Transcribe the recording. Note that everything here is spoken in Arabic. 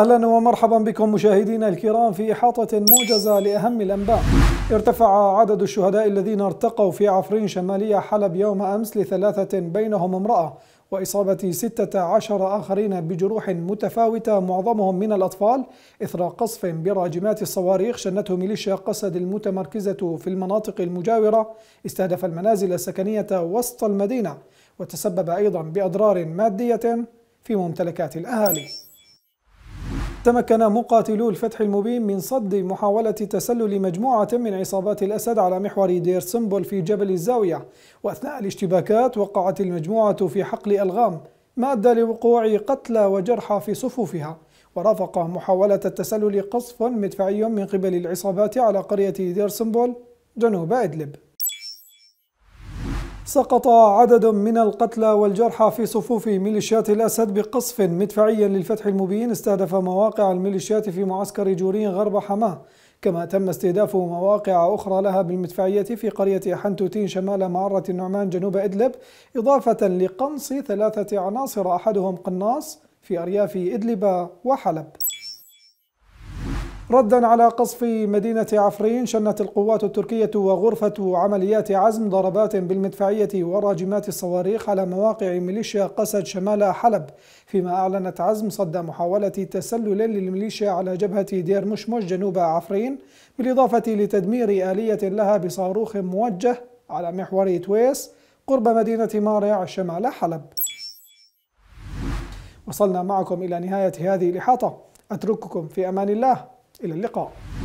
أهلا ومرحبا بكم مشاهدينا الكرام في إحاطة موجزة لأهم الأنباء ارتفع عدد الشهداء الذين ارتقوا في عفرين شمالية حلب يوم أمس لثلاثة بينهم امرأة وإصابة 16 آخرين بجروح متفاوتة معظمهم من الأطفال إثر قصف براجمات الصواريخ شنته ميليشيا قسد المتمركزة في المناطق المجاورة استهدف المنازل السكنية وسط المدينة وتسبب أيضا بأضرار مادية في ممتلكات الأهالي تمكن مقاتلو الفتح المبين من صد محاولة تسلل مجموعة من عصابات الأسد على محور دير سمبل في جبل الزاوية وأثناء الاشتباكات وقعت المجموعة في حقل ألغام ما أدى لوقوع قتلى وجرحى في صفوفها ورافق محاولة التسلل قصف مدفعي من قبل العصابات على قرية دير سمبل جنوب إدلب سقط عدد من القتلى والجرحى في صفوف ميليشيات الأسد بقصف مدفعي للفتح المبين استهدف مواقع الميليشيات في معسكر جورين غرب حماه كما تم استهداف مواقع أخرى لها بالمدفعية في قرية حنتوتين شمال معرة النعمان جنوب إدلب إضافة لقنص ثلاثة عناصر أحدهم قناص في أرياف إدلب وحلب ردا على قصف مدينة عفرين شنت القوات التركية وغرفة عمليات عزم ضربات بالمدفعية وراجمات الصواريخ على مواقع ميليشيا قسد شمال حلب فيما أعلنت عزم صد محاولة تسلل للميليشيا على جبهة دير مشمش جنوب عفرين بالإضافة لتدمير آلية لها بصاروخ موجه على محور تويس قرب مدينة مارع شمال حلب وصلنا معكم إلى نهاية هذه الإحاطة أترككم في أمان الله إلى اللقاء